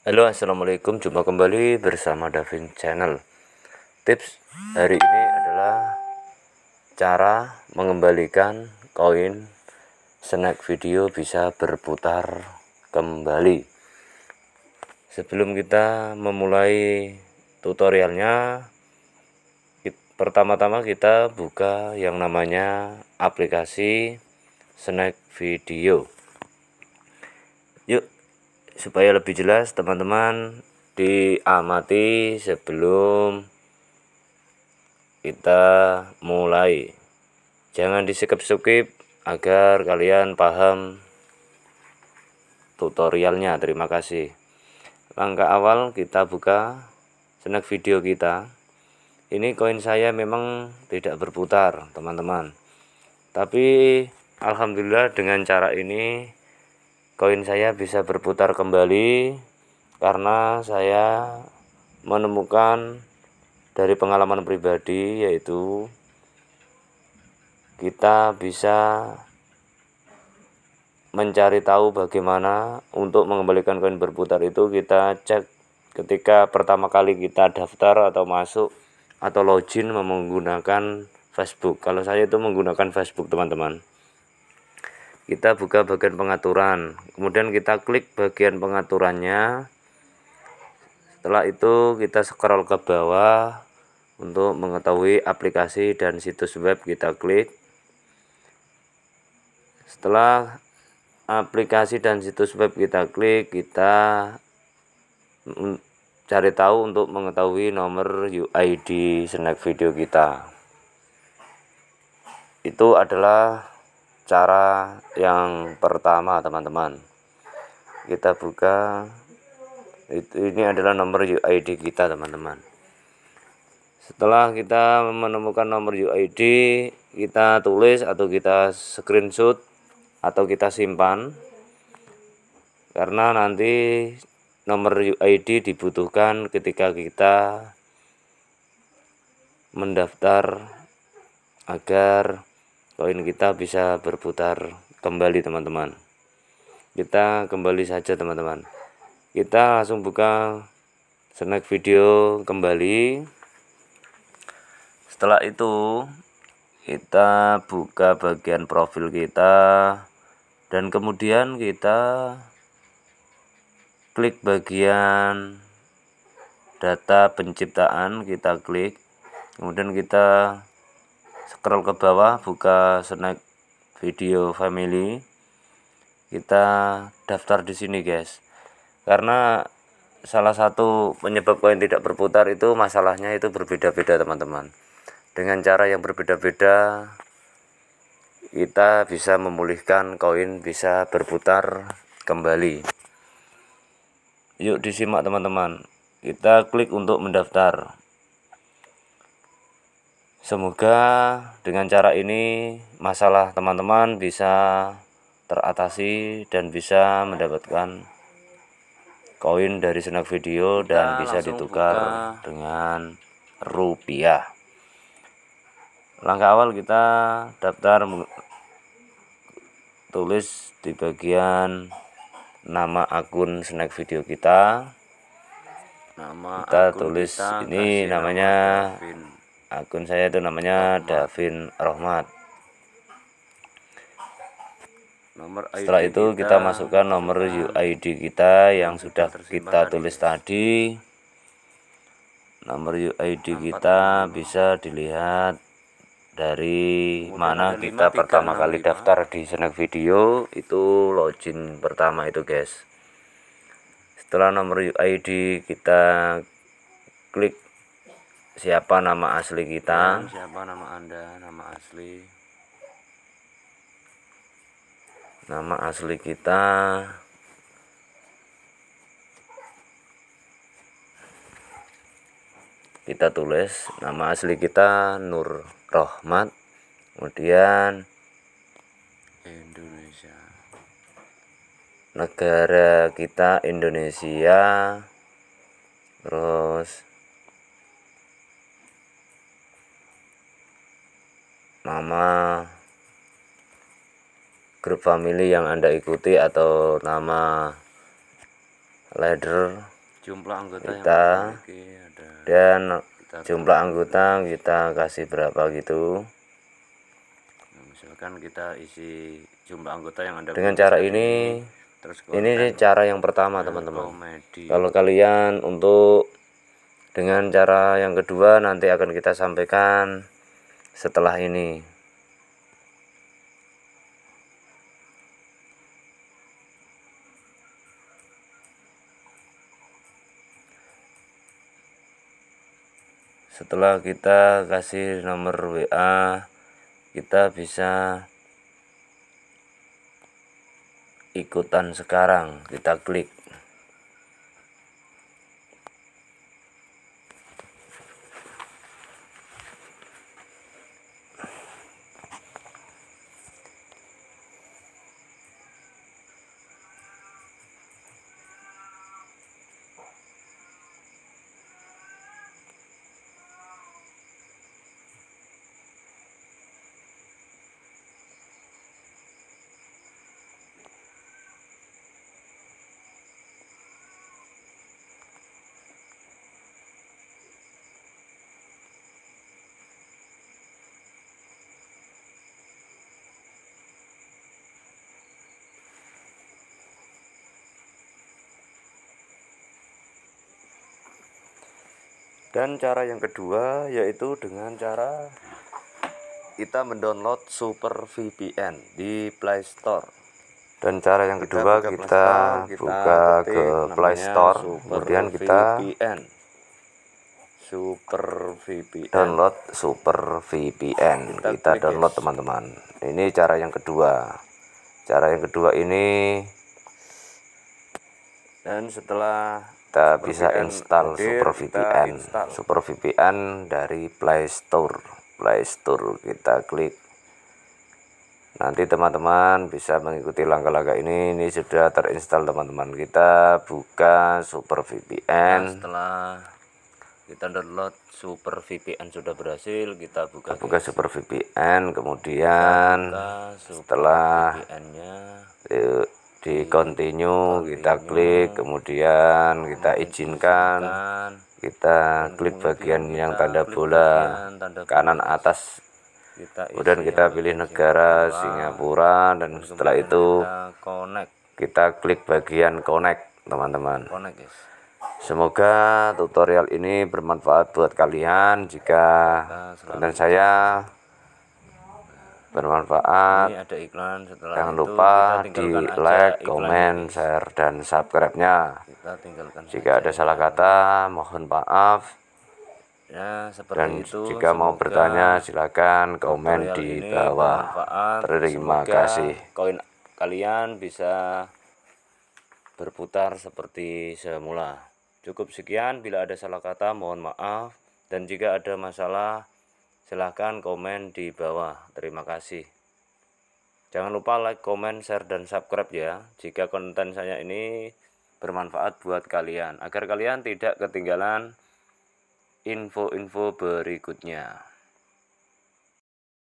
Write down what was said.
Halo assalamualaikum jumpa kembali bersama Davin channel tips hari ini adalah cara mengembalikan koin snack video bisa berputar kembali sebelum kita memulai tutorialnya pertama-tama kita buka yang namanya aplikasi snack video yuk supaya lebih jelas teman-teman diamati sebelum kita mulai jangan disekip skip agar kalian paham tutorialnya terima kasih langkah awal kita buka snack video kita ini koin saya memang tidak berputar teman-teman tapi Alhamdulillah dengan cara ini koin saya bisa berputar kembali karena saya menemukan dari pengalaman pribadi yaitu kita bisa mencari tahu bagaimana untuk mengembalikan koin berputar itu kita cek ketika pertama kali kita daftar atau masuk atau login menggunakan Facebook kalau saya itu menggunakan Facebook teman-teman kita buka bagian pengaturan kemudian kita klik bagian pengaturannya setelah itu kita scroll ke bawah untuk mengetahui aplikasi dan situs web kita klik setelah aplikasi dan situs web kita klik kita cari tahu untuk mengetahui nomor UID snack video kita itu adalah cara yang pertama teman-teman kita buka ini adalah nomor UID kita teman-teman setelah kita menemukan nomor UID kita tulis atau kita screenshot atau kita simpan karena nanti nomor UID dibutuhkan ketika kita mendaftar agar koin kita bisa berputar kembali teman-teman kita kembali saja teman-teman kita langsung buka snack video kembali setelah itu kita buka bagian profil kita dan kemudian kita klik bagian data penciptaan kita klik kemudian kita scroll ke bawah buka snack video family kita daftar di sini guys karena salah satu penyebab koin tidak berputar itu masalahnya itu berbeda-beda teman-teman dengan cara yang berbeda-beda kita bisa memulihkan koin bisa berputar kembali yuk disimak teman-teman kita klik untuk mendaftar Semoga dengan cara ini masalah teman-teman bisa teratasi dan bisa mendapatkan koin dari snack video dan nah, bisa ditukar buka. dengan rupiah langkah awal kita daftar tulis di bagian nama akun snack video kita nama kita tulis kita ini namanya akun saya itu namanya Davin Rohmat setelah itu kita, kita masukkan nomor UID kita yang sudah kita tulis tadi nomor UID kita bisa dilihat dari mana kita pertama kali daftar di snack video itu login pertama itu guys setelah nomor UID kita klik siapa nama asli kita ya, siapa nama anda nama asli nama asli kita kita tulis nama asli kita Nur Rohmat kemudian Indonesia negara kita Indonesia terus nama grup family yang Anda ikuti atau nama leader jumlah anggota kita yang ada dan kita jumlah anggota kita kasih berapa gitu nah, misalkan kita isi jumlah anggota yang Anda dengan cara ini terus ini cara yang pertama nah, teman-teman kalau kalian untuk dengan cara yang kedua nanti akan kita sampaikan setelah ini. Setelah kita kasih nomor WA, kita bisa ikutan sekarang. Kita klik. Dan cara yang kedua yaitu dengan cara kita mendownload Super VPN di Play Store. Dan cara yang kedua kita buka, ke Play Store, kemudian kita VPN. Super VPN. Download Super VPN. Kita, kita download teman-teman. Ini cara yang kedua. Cara yang kedua ini dan setelah kita Super bisa VPN install hadir, Super VPN Super VPN dari Play Store Play Store kita klik nanti teman-teman bisa mengikuti langkah-langkah ini ini sudah terinstall teman-teman kita buka Super VPN nah, setelah kita download Super VPN sudah berhasil kita buka kita buka Super VPN kemudian buka Super setelah VPN-nya di continue kita klik kemudian kita izinkan kita klik bagian yang tanda bola kanan atas kemudian kita pilih negara Singapura dan setelah itu kita klik bagian connect teman-teman semoga tutorial ini bermanfaat buat kalian jika konten saya bermanfaat. Iya, ada iklan setelah Jangan itu, lupa di like, komen, share dan subscribe-nya. Jika ada salah kata, mohon maaf. Ya, seperti dan itu. jika mau bertanya silakan komen di bawah. Terima kasih. Koin kalian bisa berputar seperti semula. Cukup sekian bila ada salah kata mohon maaf dan jika ada masalah Silahkan komen di bawah. Terima kasih. Jangan lupa like, komen share, dan subscribe ya. Jika konten saya ini bermanfaat buat kalian. Agar kalian tidak ketinggalan info-info berikutnya.